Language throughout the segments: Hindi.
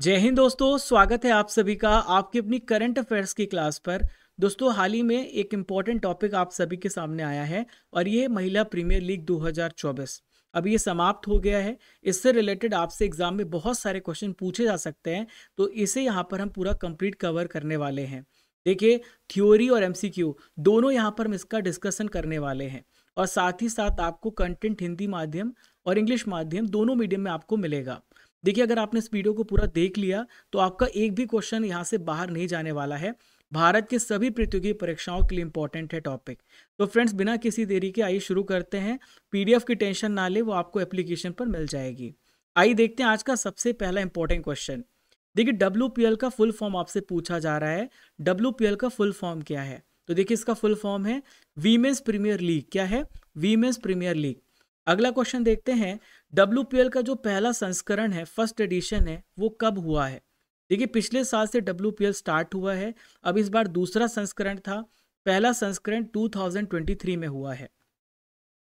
जय हिंद दोस्तों स्वागत है आप सभी का आपकी अपनी करंट अफेयर्स की क्लास पर दोस्तों हाल ही में एक इम्पॉर्टेंट टॉपिक आप सभी के सामने आया है और ये महिला प्रीमियर लीग 2024 अब ये समाप्त हो गया है इससे रिलेटेड आपसे एग्जाम में बहुत सारे क्वेश्चन पूछे जा सकते हैं तो इसे यहाँ पर हम पूरा कंप्लीट कवर करने वाले हैं देखिए थ्योरी और एमसीक्यू दोनों यहाँ पर हम इसका डिस्कशन करने वाले हैं और साथ ही साथ आपको कंटेंट हिंदी माध्यम और इंग्लिश माध्यम दोनों मीडियम में आपको मिलेगा देखिए अगर आपने इस वीडियो को पूरा देख लिया तो आपका एक भी क्वेश्चन यहाँ से बाहर नहीं जाने वाला है भारत के सभी प्रतियोगी परीक्षाओं के लिए इंपॉर्टेंट है टॉपिक तो फ्रेंड्स बिना किसी देरी के आइए शुरू करते हैं पीडीएफ की टेंशन ना ले वो आपको एप्लीकेशन पर मिल जाएगी आइए देखते हैं आज का सबसे पहला इंपॉर्टेंट क्वेश्चन देखिए डब्ल्यू का फुल फॉर्म आपसे पूछा जा रहा है डब्ल्यू का फुल फॉर्म क्या है तो देखिए इसका फुल फॉर्म है वीमेंस प्रीमियर लीग क्या है वीमेंस प्रीमियर लीग अगला क्वेश्चन देखते हैं डब्ल्यू का जो पहला संस्करण है फर्स्ट एडिशन है वो कब हुआ है देखिए पिछले साल से डब्ल्यू स्टार्ट हुआ है अब इस बार दूसरा संस्करण था पहला संस्करण 2023 में हुआ है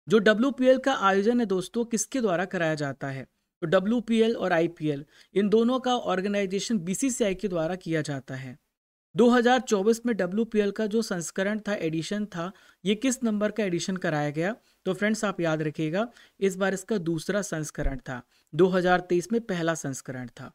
जो डब्ल्यू का आयोजन है दोस्तों किसके द्वारा कराया जाता है तो डब्ल्यू और आई इन दोनों का ऑर्गेनाइजेशन बीसीसीआई के द्वारा किया जाता है 2024 में डब्ल्यू का जो संस्करण था एडिशन था ये किस नंबर का एडिशन कराया गया तो फ्रेंड्स आप याद रखिएगा इस बार इसका दूसरा संस्करण था 2023 में पहला संस्करण था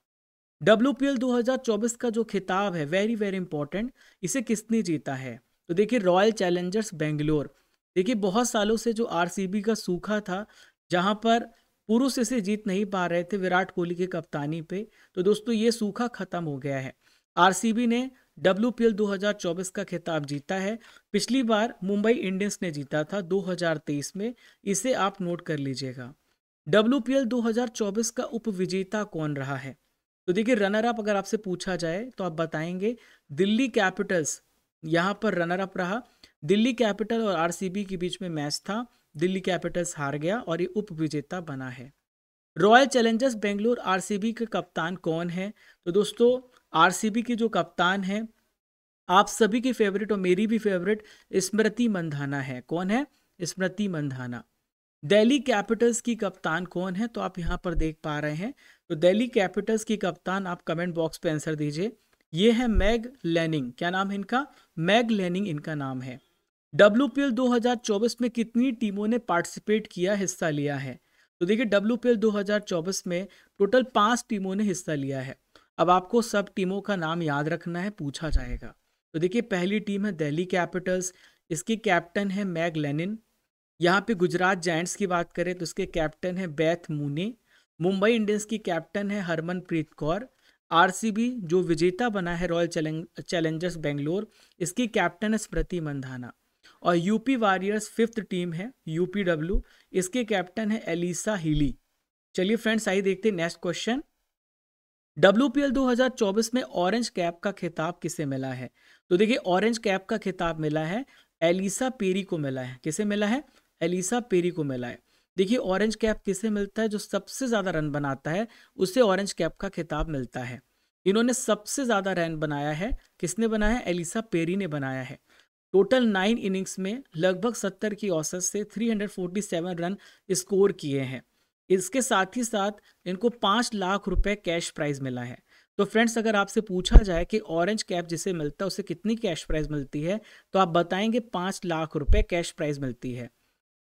डब्ल्यू 2024 का जो खिताब है वेरी वेरी इंपॉर्टेंट इसे किसने जीता है तो देखिए रॉयल चैलेंजर्स बेंगलोर देखिए बहुत सालों से जो आर का सूखा था जहाँ पर पुरुष इसे जीत नहीं पा रहे थे विराट कोहली की कप्तानी पे तो दोस्तों ये सूखा खत्म हो गया है आरसीबी ने डब्ल्यू 2024 का खिताब जीता है पिछली बार मुंबई इंडियंस ने जीता था 2023 में इसे आप नोट कर लीजिएगा डब्ल्यू 2024 का उपविजेता कौन रहा है तो देखिए रनर अप अगर आपसे पूछा जाए तो आप बताएंगे दिल्ली कैपिटल्स यहाँ पर रनर अप रहा दिल्ली कैपिटल और आरसीबी के बीच में मैच था दिल्ली कैपिटल्स हार गया और ये उपविजेता बना है रॉयल चैलेंजर्स बेंगलोर आरसीबी के कप्तान कौन है तो दोस्तों आरसीबी के जो कप्तान हैं आप सभी की फेवरेट और मेरी भी फेवरेट स्मृति मंधाना है कौन है स्मृति मंधाना दिल्ली कैपिटल्स की कप्तान कौन है तो आप यहाँ पर देख पा रहे हैं तो दिल्ली कैपिटल्स की कप्तान आप कमेंट बॉक्स पे आंसर दीजिए ये है मैग लेनिंग क्या नाम है इनका मैग लेनिंग इनका नाम है डब्ल्यू पी 2024 में कितनी टीमों ने पार्टिसिपेट किया हिस्सा लिया है तो देखिए डब्ल्यू पी एल दो हजार चौबीस में टोटल पांच टीमों ने हिस्सा लिया है अब आपको सब टीमों का नाम याद रखना है पूछा जाएगा तो देखिए पहली टीम है दिल्ली कैपिटल्स इसकी कैप्टन है मैग लेनिन यहाँ पे गुजरात जैंट्स की बात करें तो इसके कैप्टन है बैथ मूने मुंबई इंडियंस की कैप्टन है हरमनप्रीत कौर आरसीबी जो विजेता बना है रॉयल चैलेंजर्स बेंगलोर इसकी कैप्टन है स्मृति मंधाना और यूपी वॉरियर्स फिफ्थ टीम है यूपीडब्ल्यू इसके कैप्टन है एलिसा हिली चलिए फ्रेंड्स आइए देखते हैं नेक्स्ट क्वेश्चन डब्ल्यू 2024 में ऑरेंज कैप का खिताब किसे मिला है तो देखिए ऑरेंज कैप का खिताब मिला है एलिसा पेरी को मिला है किसे मिला है एलिसा पेरी को मिला है देखिए ऑरेंज कैप किसे मिलता है जो सबसे ज़्यादा रन बनाता है उसे ऑरेंज कैप का खिताब मिलता है इन्होंने सबसे ज़्यादा रन बनाया है किसने बनाया है एलिसा पेरी ने बनाया है टोटल नाइन इनिंग्स में लगभग सत्तर की औसत से 347 रन स्कोर किए हैं इसके साथ ही साथ इनको पाँच लाख रुपए कैश प्राइज मिला है तो फ्रेंड्स अगर आपसे पूछा जाए कि ऑरेंज कैप जिसे मिलता है उसे कितनी कैश प्राइज मिलती है तो आप बताएंगे पाँच लाख रुपए कैश प्राइज मिलती है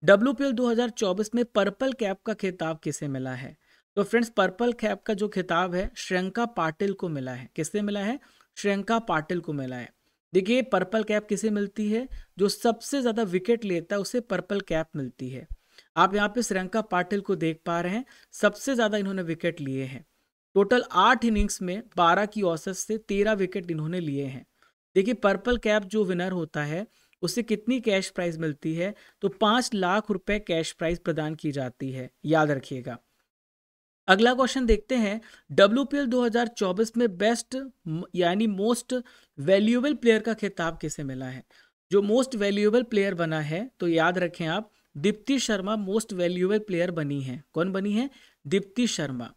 डब्ल्यू पी 2024 में पर्पल कैप का खिताब किसे मिला है तो फ्रेंड्स पर्पल कैप का जो खिताब है श्रियंका पाटिल को मिला है किससे मिला है श्रियंका पाटिल को मिला है देखिए पर्पल कैप किसे मिलती है जो सबसे ज़्यादा विकेट लेता है उसे पर्पल कैप मिलती है आप यहाँ पे श्रियंका पाटिल को देख पा रहे हैं सबसे ज़्यादा इन्होंने विकेट लिए हैं टोटल आठ इनिंग्स में बारह की औसत से तेरह विकेट इन्होंने लिए हैं देखिए पर्पल कैप जो विनर होता है उसे कितनी कैश प्राइज मिलती है तो पाँच लाख रुपए कैश प्राइज प्रदान की जाती है याद रखिएगा अगला क्वेश्चन देखते हैं डब्ल्यू 2024 में बेस्ट यानी मोस्ट वैल्यूएबल प्लेयर का खिताब किसे मिला है जो मोस्ट वैल्यूएबल प्लेयर बना है तो याद रखें आप Deepti Sharma most valuable player बनी है कौन बनी है दीप्ति शर्मा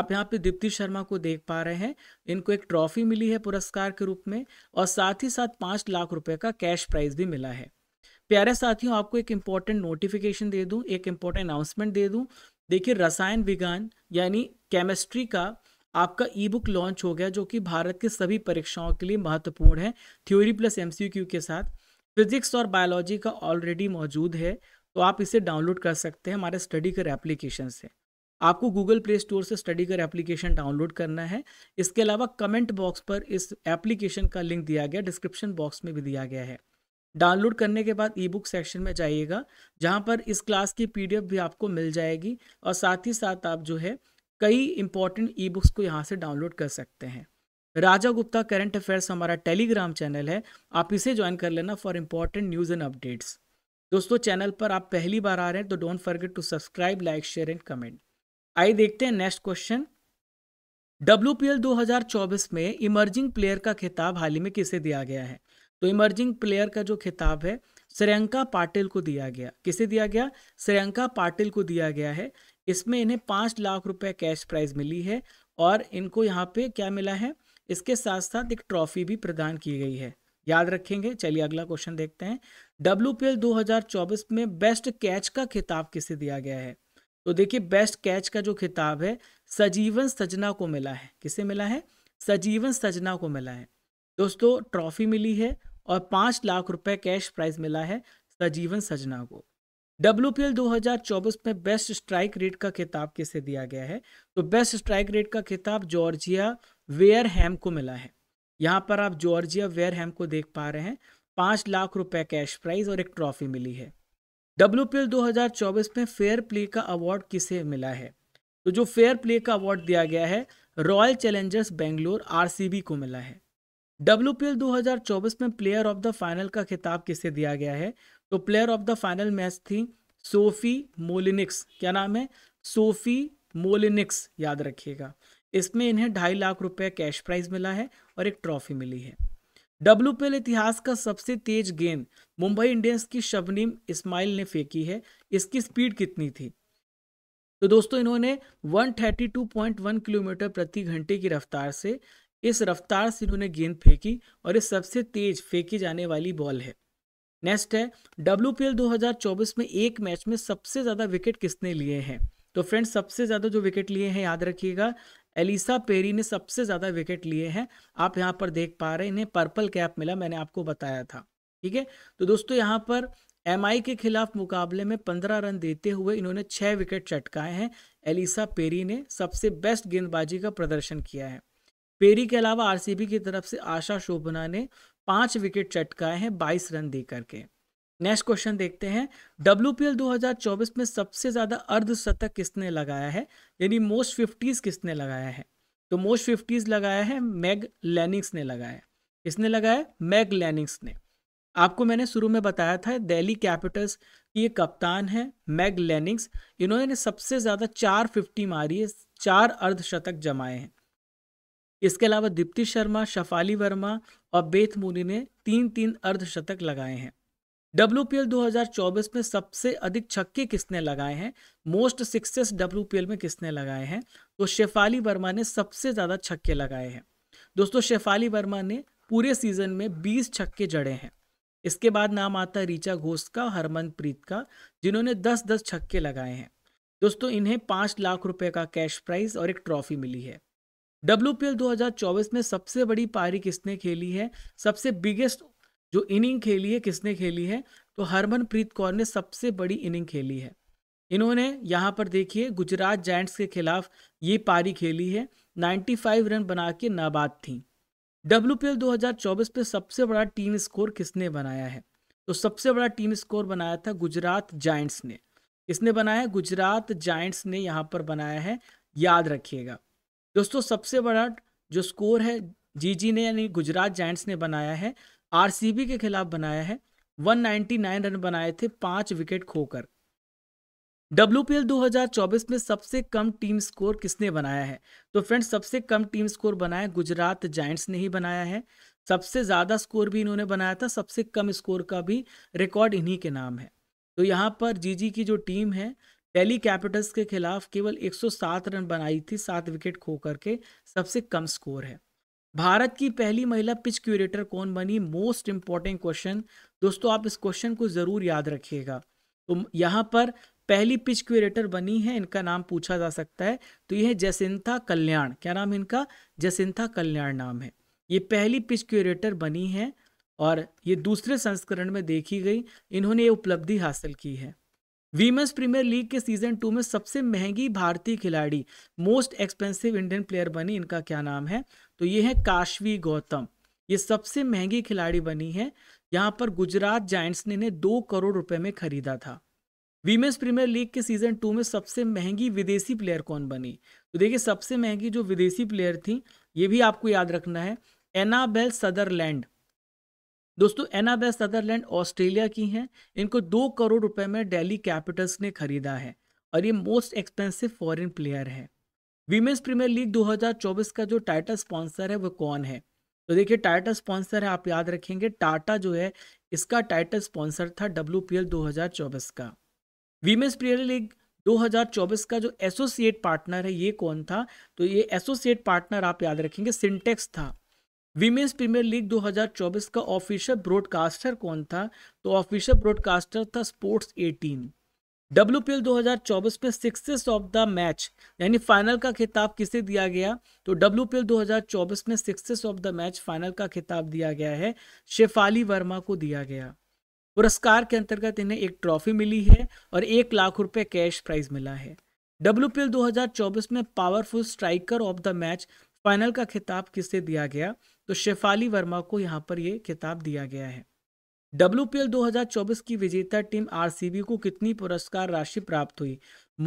आप यहाँ पे दीप्ति शर्मा को देख पा रहे हैं इनको एक ट्रॉफी मिली है पुरस्कार के रूप में और साथ ही साथ पाँच लाख रुपए का कैश प्राइज भी मिला है प्यारे साथियों आपको एक इम्पॉर्टेंट नोटिफिकेशन दे दूं एक इम्पॉर्टेंट अनाउंसमेंट दे दूं देखिए रसायन विज्ञान यानी केमिस्ट्री का आपका ई बुक लॉन्च हो गया जो कि भारत के सभी परीक्षाओं के लिए महत्वपूर्ण है थ्योरी प्लस एम के साथ फिजिक्स और बायोलॉजी का ऑलरेडी मौजूद है तो आप इसे डाउनलोड कर सकते हैं हमारे स्टडी कर एप्लीकेशन से आपको गूगल प्ले स्टोर से स्टडी कर एप्लीकेशन डाउनलोड करना है इसके अलावा कमेंट बॉक्स पर इस एप्लीकेशन का लिंक दिया गया डिस्क्रिप्शन बॉक्स में भी दिया गया है डाउनलोड करने के बाद ई बुक सेक्शन में जाइएगा जहाँ पर इस क्लास की पी भी आपको मिल जाएगी और साथ ही साथ आप जो है कई इंपॉर्टेंट ई बुक्स को यहाँ से डाउनलोड कर सकते हैं राजा गुप्ता करंट अफेयर्स हमारा टेलीग्राम चैनल है आप इसे ज्वाइन कर लेना for important news and updates दोस्तों चैनल पर आप पहली बार आ रहे हैं तो don't forget to subscribe like share and comment आइए देखते हैं नेक्स्ट क्वेश्चन डब्ल्यू 2024 में इमर्जिंग प्लेयर का खिताब हाल ही में किसे दिया गया है तो इमर्जिंग प्लेयर का जो खिताब है श्रेयंका पाटिल को दिया गया किसे दिया गया श्रेयंका पाटिल को दिया गया है इसमें इन्हें पांच लाख रुपए कैश प्राइज मिली है और इनको यहाँ पे क्या मिला है इसके साथ साथ एक ट्रॉफी भी प्रदान की गई है याद रखेंगे चलिए अगला क्वेश्चन देखते हैं डब्ल्यू पी 2024 में बेस्ट कैच का खिताब किसे दिया गया है तो देखिए बेस्ट कैच का जो खिताब है सजीवन सजना को मिला है किसे मिला है सजीवन सजना को मिला है दोस्तों ट्रॉफी मिली है और पाँच लाख रुपए कैश प्राइज मिला है सजीवन सजना को डब्ल्यू 2024 में बेस्ट स्ट्राइक रेट का खिताब किसे दिया गया है तो बेस्ट स्ट्राइक रेट का खिताब जॉर्जिया वेयर हैम को मिला है यहाँ पर आप जॉर्जिया वेयर हैम को देख पा रहे हैं पाँच लाख रुपए कैश प्राइज और एक ट्रॉफी मिली है डब्ल्यू 2024 में फेयर प्ले का अवार्ड किसे मिला है तो जो फेयर प्ले का अवार्ड दिया गया है रॉयल चैलेंजर्स बेंगलोर आर को मिला है डब्ल्यू 2024 में प्लेयर ऑफ द फाइनल का खिताब किसे दिया गया है तो player of the final match थी सोफी मोलिनिक्स क्या नाम है सोफी मोलिनिक्स याद रखिएगा इसमें इन्हें ढाई लाख रुपए कैश प्राइज मिला है और एक ट्रॉफी मिली है डब्ल्यू इतिहास का सबसे तेज गेंद मुंबई इंडियंस की शबनीम इस्माइल ने फेंकी है इसकी स्पीड कितनी थी तो दोस्तों इन्होंने 132.1 किलोमीटर प्रति घंटे की रफ्तार से इस रफ्तार से इन्होंने गेंद फेंकी और ये सबसे तेज फेंकी जाने वाली बॉल है नेक्स्ट है डब्ल्यू 2024 में एक मैच में सबसे ज़्यादा विकेट किसने लिए हैं तो फ्रेंड्स सबसे ज़्यादा जो विकेट लिए हैं याद रखिएगा एलिसा पेरी ने सबसे ज़्यादा विकेट लिए हैं आप यहाँ पर देख पा रहे हैं इन्हें पर्पल कैप मिला मैंने आपको बताया था ठीक है तो दोस्तों यहाँ पर एम के खिलाफ मुकाबले में पंद्रह रन देते हुए इन्होंने छह विकेट चटकाए हैं एलिसा पेरी ने सबसे बेस्ट गेंदबाजी का प्रदर्शन किया है पेरी के अलावा आरसीबी की तरफ से आशा शोभना ने पांच विकेट चटकाए हैं बाईस रन दे करके नेक्स्ट क्वेश्चन देखते हैं डब्ल्यू 2024 में सबसे ज्यादा अर्धशतक किसने लगाया है यानी मोस्ट फिफ्टीज किसने लगाया है तो मोस्ट फिफ्टीज लगाया है मैग लैनिंग्स ने लगाया किसने लगाया मैग लैनिंग्स ने आपको मैंने शुरू में बताया था दिल्ली कैपिटल्स की ये कप्तान है मैग लैनिंग्स इन्होंने सबसे ज़्यादा चार फिफ्टी मारी है चार अर्धशतक जमाए हैं इसके अलावा दीप्ति शर्मा शफाली वर्मा और बेथ मूनी ने तीन तीन अर्धशतक लगाए हैं डब्ल्यू 2024 में सबसे अधिक छक्के किसने लगाए हैं मोस्ट सिक्सेस डब्ल्यू में किसने लगाए हैं तो शेफाली वर्मा ने सबसे ज़्यादा छक्के लगाए हैं दोस्तों शेफाली वर्मा ने पूरे सीजन में 20 छक्के जड़े हैं इसके बाद नाम आता है रीचा घोष का हरमनप्रीत का जिन्होंने 10-10 छक्के लगाए हैं दोस्तों इन्हें पाँच लाख रुपये का कैश प्राइज और एक ट्रॉफी मिली है डब्ल्यू 2024 में सबसे बड़ी पारी किसने खेली है सबसे बिगेस्ट जो इनिंग खेली है किसने खेली है तो हरमनप्रीत कौर ने सबसे बड़ी इनिंग खेली है इन्होंने यहाँ पर देखिए गुजरात जैंट्स के खिलाफ ये पारी खेली है 95 रन बना के नाबाद थी डब्ल्यू 2024 पे सबसे बड़ा टीम स्कोर किसने बनाया है तो सबसे बड़ा टीम स्कोर बनाया था गुजरात जाइंट्स ने किसने बनाया गुजरात जाइंट्स ने यहाँ पर बनाया है याद रखिएगा दोस्तों सबसे बड़ा जो स्कोर है जीजी ने यानी गुजरात जैंट्स ने बनाया है आरसीबी के खिलाफ बनाया है 199 रन बनाए थे पांच विकेट खोकर डब्ल्यूपीएल 2024 में सबसे कम टीम स्कोर किसने बनाया है तो फ्रेंड्स सबसे कम टीम स्कोर बनाया गुजरात जाइंट्स ने ही बनाया है सबसे ज़्यादा स्कोर भी इन्होंने बनाया था सबसे कम स्कोर का भी रिकॉर्ड इन्हीं के नाम है तो यहाँ पर जीजी की जो टीम है दिल्ली कैपिटल्स के खिलाफ केवल 107 रन बनाई थी सात विकेट खो करके सबसे कम स्कोर है भारत की पहली महिला पिच क्यूरेटर कौन बनी मोस्ट इंपॉर्टेंट क्वेश्चन दोस्तों आप इस क्वेश्चन को ज़रूर याद रखिएगा तो यहाँ पर पहली पिच क्यूरेटर बनी है इनका नाम पूछा जा सकता है तो यह जसिंथा कल्याण क्या नाम है इनका जसिंथा कल्याण नाम है ये पहली पिच क्यूरेटर बनी है और ये दूसरे संस्करण में देखी गई इन्होंने ये उपलब्धि हासिल की है वीमेंस प्रीमियर लीग के सीजन टू में सबसे महंगी भारतीय खिलाड़ी मोस्ट एक्सपेंसिव इंडियन प्लेयर बनी इनका क्या नाम है तो ये है काशवी गौतम ये सबसे महंगी खिलाड़ी बनी है यहाँ पर गुजरात जायंट्स ने इन्हें दो करोड़ रुपए में खरीदा था वीमेंस प्रीमियर लीग के सीजन टू में सबसे महंगी विदेशी प्लेयर कौन बनी तो देखिए सबसे महंगी जो विदेशी प्लेयर थी ये भी आपको याद रखना है एनाबेल सदरलैंड दोस्तों एनाबेस सदरलैंड ऑस्ट्रेलिया की हैं इनको दो करोड़ रुपए में डेली कैपिटल्स ने खरीदा है और ये मोस्ट एक्सपेंसिव फॉरेन प्लेयर है वीमेंस प्रीमियर लीग 2024 का जो टाइटल स्पॉन्सर है वो कौन है तो देखिए टाइटल स्पॉन्सर है आप याद रखेंगे टाटा जो है इसका टाइटल स्पॉन्सर था डब्ल्यू पी एल का वीमेंस प्रीमियर लीग 2024 का जो एसोसिएट पार्टनर है ये कौन था तो ये एसोसिएट पार्टनर आप याद रखेंगे सिंटेक्स था वीमेंस प्रीमियर लीग 2024 का ऑफिशियल ब्रॉडकास्टर कौन था तो ऑफिशियल ब्रॉडकास्टर था स्पोर्ट्स 18 डब्ल्यू 2024 में सिक्सेस ऑफ द मैच यानी फाइनल का खिताब किसे दिया गया तो डब्ल्यू 2024 में sixes of the match final का खिताब दिया गया है शेफाली वर्मा को दिया गया पुरस्कार के अंतर्गत इन्हें एक ट्रॉफी मिली है और एक लाख रुपए कैश प्राइज मिला है डब्ल्यू 2024 में powerful striker of the match final का खिताब किसे दिया गया तो शेफाली वर्मा को यहाँ पर ये खिताब दिया गया है डब्ल्यू 2024 की विजेता टीम आरसीबी को कितनी पुरस्कार राशि प्राप्त हुई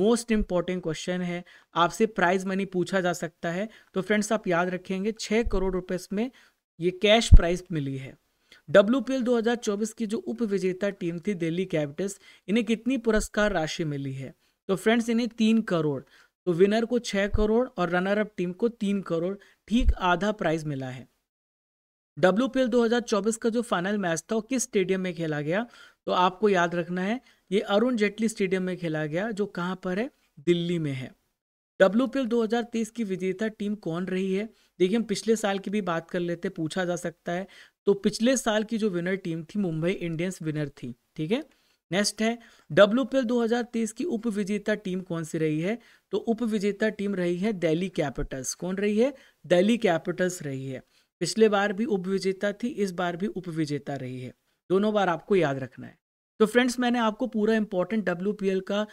मोस्ट इम्पॉर्टेंट क्वेश्चन है आपसे प्राइज मनी पूछा जा सकता है तो फ्रेंड्स आप याद रखेंगे छः करोड़ रुपए में ये कैश प्राइज मिली है डब्ल्यू 2024 की जो उप विजेता टीम थी दिल्ली कैपिटल्स इन्हें कितनी पुरस्कार राशि मिली है तो फ्रेंड्स इन्हें तीन करोड़ तो विनर को छः करोड़ और रनर अप टीम को तीन करोड़ ठीक आधा प्राइज मिला है डब्ल्यू 2024 का जो फाइनल मैच था वो किस स्टेडियम में खेला गया तो आपको याद रखना है ये अरुण जेटली स्टेडियम में खेला गया जो कहाँ पर है दिल्ली में है डब्ल्यू 2023 की विजेता टीम कौन रही है देखिए हम पिछले साल की भी बात कर लेते पूछा जा सकता है तो पिछले साल की जो विनर टीम थी मुंबई इंडियंस विनर थी ठीक है नेक्स्ट है डब्ल्यू 2023 की उप विजेता टीम कौन सी रही है तो उप विजेता टीम रही है दिल्ली कैपिटल्स कौन रही है दिल्ली कैपिटल्स रही है पिछले बार भी उपविजेता थी इस बार भी उपविजेता रही है दोनों बार आपको याद रखना है तो फ्रेंड्स मैंने आपको पूरा इंपॉर्टेंट डब्ल्यू का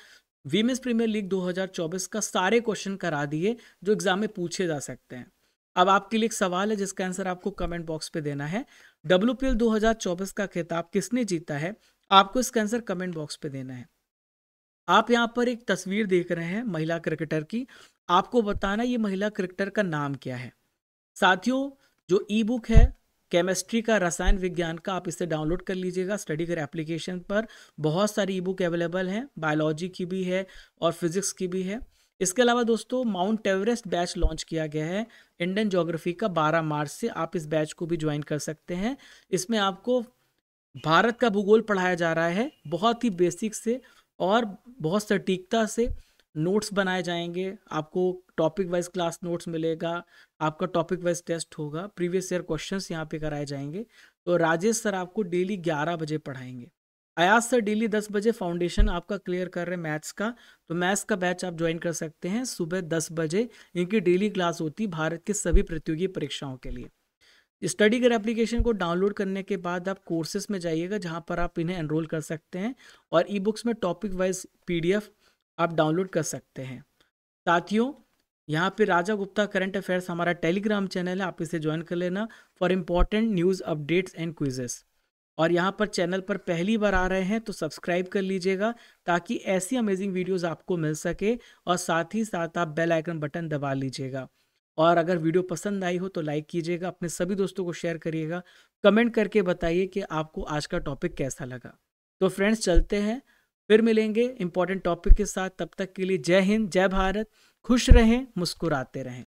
वीमेंस प्रीमियर लीग 2024 का सारे क्वेश्चन करा दिए जो एग्जाम में पूछे जा सकते हैं अब आपके लिए एक सवाल है जिसका आंसर आपको कमेंट बॉक्स पे देना है डब्ल्यू पी 2024 का खिताब किसने जीता है आपको इसका आंसर कमेंट बॉक्स पे देना है आप यहाँ पर एक तस्वीर देख रहे हैं महिला क्रिकेटर की आपको बताना ये महिला क्रिकेटर का नाम क्या है साथियों जो ई बुक है केमिस्ट्री का रसायन विज्ञान का आप इसे डाउनलोड कर लीजिएगा स्टडी कर एप्लीकेशन पर बहुत सारी ई बुक अवेलेबल हैं बायोलॉजी की भी है और फिजिक्स की भी है इसके अलावा दोस्तों माउंट एवरेस्ट बैच लॉन्च किया गया है इंडियन जोग्राफी का 12 मार्च से आप इस बैच को भी ज्वाइन कर सकते हैं इसमें आपको भारत का भूगोल पढ़ाया जा रहा है बहुत ही बेसिक से और बहुत सटीकता से नोट्स बनाए जाएंगे आपको टॉपिक वाइज क्लास नोट्स मिलेगा आपका टॉपिक वाइज टेस्ट होगा प्रीवियस ईयर क्वेश्चन यहाँ पे कराए जाएंगे तो राजेश सर आपको डेली ग्यारह बजे पढ़ाएंगे अयाज सर डेली दस बजे फाउंडेशन आपका क्लियर कर रहे हैं मैथ्स का तो मैथ्स का बैच आप ज्वाइन कर सकते हैं सुबह दस बजे इनकी डेली क्लास होती भारत के सभी प्रतियोगी परीक्षाओं के लिए स्टडी कर एप्लीकेशन को डाउनलोड करने के बाद आप कोर्सेज में जाइएगा जहाँ पर आप इन्हें एनरोल कर सकते हैं और ई बुक्स में टॉपिक वाइज पीडीएफ आप डाउनलोड कर सकते हैं साथियों यहाँ पे राजा गुप्ता करंट अफेयर्स हमारा टेलीग्राम चैनल है आप इसे ज्वाइन कर लेना for important news updates and quizzes और यहाँ पर चैनल पर पहली बार आ रहे हैं तो सब्सक्राइब कर लीजिएगा ताकि ऐसी अमेजिंग वीडियोस आपको मिल सके और साथ ही साथ आप बेल आइकन बटन दबा लीजिएगा और अगर वीडियो पसंद आई हो तो लाइक कीजिएगा अपने सभी दोस्तों को शेयर करिएगा कमेंट करके बताइए कि आपको आज का टॉपिक कैसा लगा तो फ्रेंड्स चलते हैं फिर मिलेंगे इंपॉर्टेंट टॉपिक के साथ तब तक के लिए जय हिंद जय भारत खुश रहें मुस्कुराते रहें